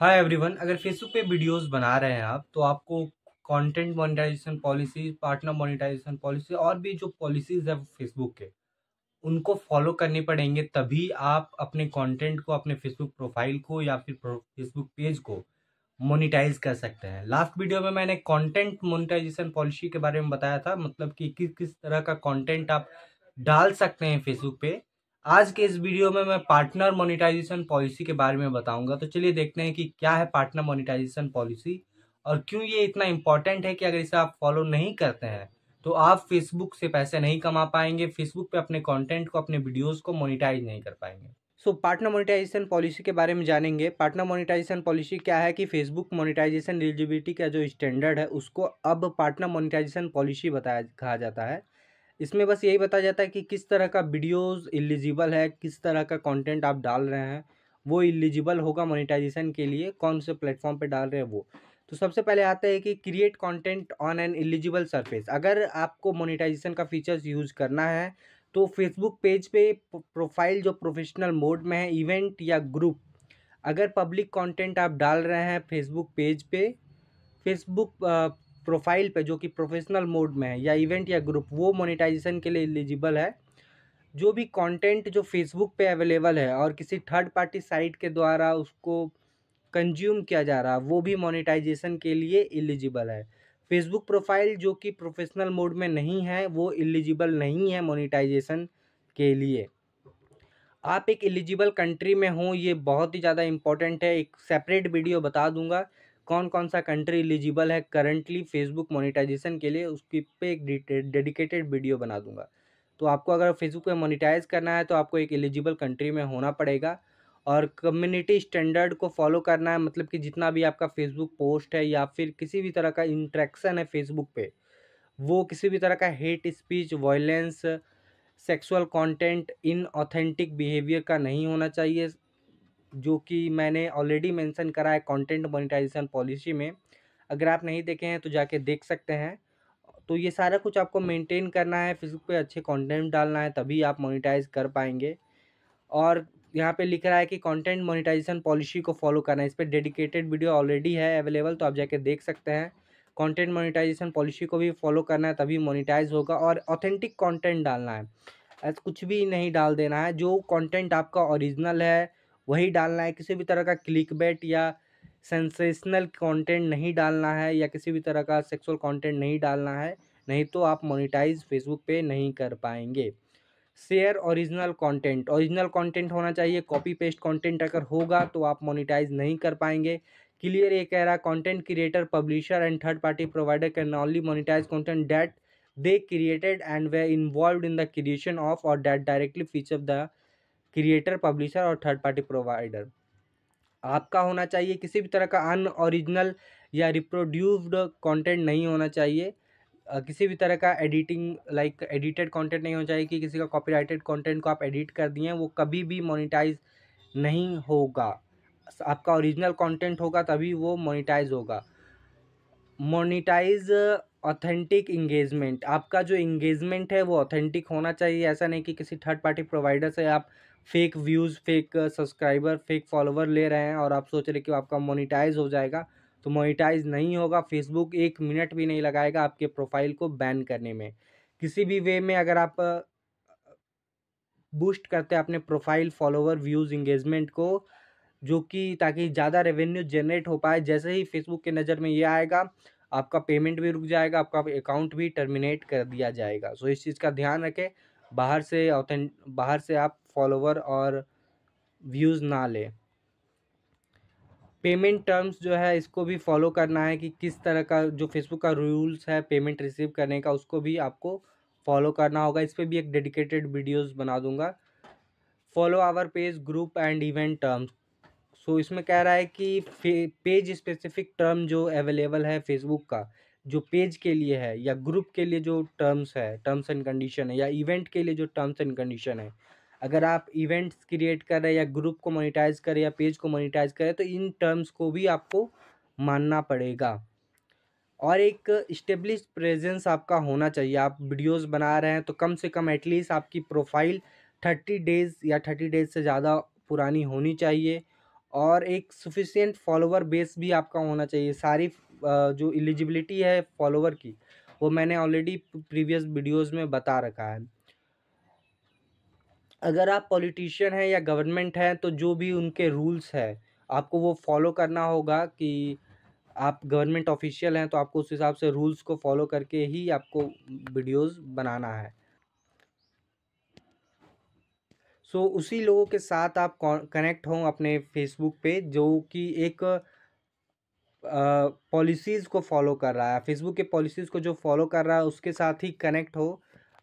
हाय everyone अगर Facebook पे videos बना रहे हैं आप तो आपको content monetization policy partner monetization policy और भी जो पॉलिसीज है फेसबुक के उनको फॉलो करने पड़ेंगे तभी आप अपने कंटेंट को अपने फेसबुक प्रोफाइल को या फिर फेसबुक पेज को मोनिटाइज कर सकते हैं लास्ट वीडियो में मैंने कॉन्टेंट मोनिटाइजेशन पॉलिसी के बारे में बताया था मतलब कि किस किस तरह का कॉन्टेंट आप डाल सकते हैं फेसबुक पे आज के इस वीडियो में मैं पार्टनर मोनिटाइजेशन पॉलिसी के बारे में बताऊंगा तो चलिए देखते हैं कि क्या है पार्टनर मोनिटाइजेशन पॉलिसी और क्यों ये इतना इम्पोर्टेंट है कि अगर इसे आप फॉलो नहीं करते हैं तो आप फेसबुक से पैसे नहीं कमा पाएंगे फेसबुक पे अपने कंटेंट को अपने वीडियोस को मोनिटाइज नहीं कर पाएंगे सो पार्टनर मोनिटाइजेशन पॉलिसी के बारे में जानेंगे पार्टनर मोनिटाइजेशन पॉलिसी क्या है कि फेसबुक मोनिटाइजेशन एलिजिबिलिटी का जो स्टैंडर्ड है उसको अब पार्टनर मोनिटाइजेशन पॉलिसी बताया कहा जाता है इसमें बस यही बताया जाता है कि किस तरह का वीडियोस एलिजिबल है किस तरह का कंटेंट आप डाल रहे हैं वो एलिजिबल होगा मोनेटाइजेशन के लिए कौन से प्लेटफॉर्म पे डाल रहे हैं वो तो सबसे पहले आता है कि create content on an eligible surface अगर आपको मोनेटाइजेशन का फीचर्स यूज़ करना है तो फेसबुक पेज पे प्रोफाइल जो प्रोफेशनल मोड में है इवेंट या ग्रुप अगर पब्लिक कॉन्टेंट आप डाल रहे हैं फेसबुक पेज पे फेसबुक प्रोफाइल पे जो कि प्रोफेशनल मोड में है या इवेंट या ग्रुप वो मोनेटाइजेशन के लिए एलिजिबल है जो भी कंटेंट जो फेसबुक पे अवेलेबल है और किसी थर्ड पार्टी साइट के द्वारा उसको कंज्यूम किया जा रहा है वो भी मोनेटाइजेशन के लिए एलिजिबल है फेसबुक प्रोफाइल जो कि प्रोफेशनल मोड में नहीं है वो एलिजिबल नहीं है मोनिटाइजेशन के लिए आप एक एलिजिबल कंट्री में हों ये बहुत ही ज़्यादा इम्पॉर्टेंट है एक सेपरेट वीडियो बता दूंगा कौन कौन सा कंट्री एलिजिबल है करंटली फेसबुक मोनिटाइजेशन के लिए उसकी पे एक डेडिकेटेड वीडियो बना दूंगा तो आपको अगर फेसबुक पे मोनिटाइज करना है तो आपको एक एलिजिबल कंट्री में होना पड़ेगा और कम्युनिटी स्टैंडर्ड को फॉलो करना है मतलब कि जितना भी आपका फेसबुक पोस्ट है या फिर किसी भी तरह का इंट्रैक्शन है फेसबुक पे वो किसी भी तरह का hate speech violence sexual content inauthentic behaviour का नहीं होना चाहिए जो कि मैंने ऑलरेडी मेंशन करा है कंटेंट मोनेटाइजेशन पॉलिसी में अगर आप नहीं देखे हैं तो जाके देख सकते हैं तो ये सारा कुछ आपको मेंटेन करना है फेसबुक पे अच्छे कंटेंट डालना है तभी आप मोनेटाइज कर पाएंगे और यहाँ पे लिख रहा है कि कंटेंट मोनेटाइजेशन पॉलिसी को फॉलो करना है इस पर डेडिकेटेड वीडियो ऑलरेडी है अवेलेबल तो आप जाके देख सकते हैं कॉन्टेंट मोनिटाइजेशन पॉलिसी को भी फॉलो करना है तभी मोनिटाइज होगा और ऑथेंटिक कॉन्टेंट डालना है ऐसा कुछ भी नहीं डाल देना है जो कंटेंट आपका ओरिजिनल है वही डालना है किसी भी तरह का क्लिक बेट या सेंसेशनल कंटेंट नहीं डालना है या किसी भी तरह का सेक्सुअल कंटेंट नहीं डालना है नहीं तो आप मोनिटाइज फेसबुक पे नहीं कर पाएंगे share original content original content होना चाहिए कॉपी पेस्ट कंटेंट अगर होगा तो आप मोनिटाइज नहीं कर पाएंगे क्लियर ये कह रहा है content creator publisher and third party provider can only monetize content that they created and they involve in the creation of और that directly feature the creator publisher और थर्ड पार्टी प्रोवाइडर आपका होना चाहिए किसी भी तरह का अन ओरिजिनल या रिप्रोड्यूस्ड कंटेंट नहीं होना चाहिए किसी भी तरह का एडिटिंग लाइक एडिटेड कंटेंट नहीं होना चाहिए कि किसी का कॉपीराइटेड कंटेंट को आप एडिट कर दिए वो कभी भी मोनिटाइज नहीं होगा आपका ओरिजिनल कंटेंट होगा तभी वो मोनिटाइज होगा मोनिटाइज ऑथेंटिक इंगेजमेंट आपका जो इंगेजमेंट है वो ऑथेंटिक होना चाहिए ऐसा नहीं कि किसी थर्ड पार्टी प्रोवाइडर से आप fake views fake subscriber fake follower ले रहे हैं और आप सोच रहे कि आपका मोनिटाइज हो जाएगा तो मोनिटाइज नहीं होगा फेसबुक एक मिनट भी नहीं लगाएगा आपके प्रोफाइल को बैन करने में किसी भी वे में अगर आप बूस्ट uh, करते हैं अपने प्रोफाइल फॉलोवर व्यूज़ इंगेजमेंट को जो कि ताकि ज़्यादा रेवेन्यू जनरेट हो पाए जैसे ही फेसबुक के नज़र में ये आएगा आपका पेमेंट भी रुक जाएगा आपका अकाउंट भी टर्मिनेट कर दिया जाएगा सो इस चीज़ का ध्यान रखें बाहर से ऑथेंट बाहर से आप फॉलोवर और व्यूज़ ना ले पेमेंट टर्म्स जो है इसको भी फॉलो करना है कि किस तरह का जो फेसबुक का रूल्स है पेमेंट रिसीव करने का उसको भी आपको फॉलो करना होगा इस पर भी एक डेडिकेटेड वीडियोस बना दूंगा follow our page group and event terms so इसमें कह रहा है कि पेज स्पेसिफिक टर्म जो अवेलेबल है फेसबुक का जो पेज के लिए है या ग्रुप के लिए जो टर्म्स है टर्म्स एंड कंडीशन है या इवेंट के लिए जो टर्म्स एंड कंडीशन है अगर आप इवेंट्स क्रिएट कर रहे हैं या ग्रुप को मोनिटाइज करें या पेज को मोनिटाइज करें तो इन टर्म्स को भी आपको मानना पड़ेगा और एक इस्टेब्लिश प्रेजेंस आपका होना चाहिए आप वीडियोस बना रहे हैं तो कम से कम एटलीस्ट आपकी प्रोफाइल थर्टी डेज़ या थर्टी डेज़ से ज़्यादा पुरानी होनी चाहिए और एक सफिशियंट फॉलोवर बेस भी आपका होना चाहिए सारी जो एलिजिबिलिटी है फॉलोवर की वो मैंने ऑलरेडी प्रीवियस वीडियोस में बता रखा है अगर आप पॉलिटिशियन हैं या गवर्नमेंट हैं तो जो भी उनके रूल्स है आपको वो फॉलो करना होगा कि आप गवर्नमेंट ऑफिशियल हैं तो आपको उस हिसाब से रूल्स को फॉलो करके ही आपको वीडियोस बनाना है सो so, उसी लोगों के साथ आप कनेक्ट हों अपने फेसबुक पे जो कि एक पॉलिसीज़ को फॉलो कर रहा है फेसबुक के पॉलिसीज़ को जो फॉलो कर रहा है उसके साथ ही कनेक्ट हो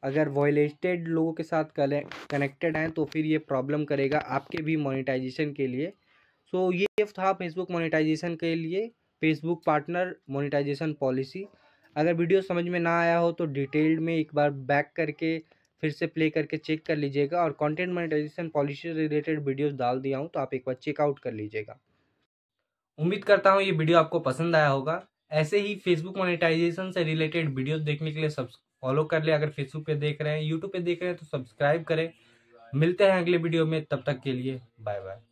अगर वॉयलेटेड लोगों के साथ कनेक्टेड हैं तो फिर ये प्रॉब्लम करेगा आपके भी मोनिटाइजेशन के लिए सो so, ये था फेसबुक मोनिटाइजेशन के लिए फेसबुक पार्टनर मोनिटाइजेशन पॉलिसी अगर वीडियो समझ में ना आया हो तो डिटेल्ड में एक बार बैक करके फिर से प्ले करके चेक कर लीजिएगा और content monetization policy related videos डाल दिया हूँ तो आप एक बार चेकआउट कर लीजिएगा उम्मीद करता हूँ ये वीडियो आपको पसंद आया होगा ऐसे ही फेसबुक मोनेटाइजेशन से रिलेटेड वीडियोज़ देखने के लिए सब्सक्राइब फॉलो कर ले अगर फेसबुक पे देख रहे हैं यूट्यूब पे देख रहे हैं तो सब्सक्राइब करें मिलते हैं अगले वीडियो में तब तक के लिए बाय बाय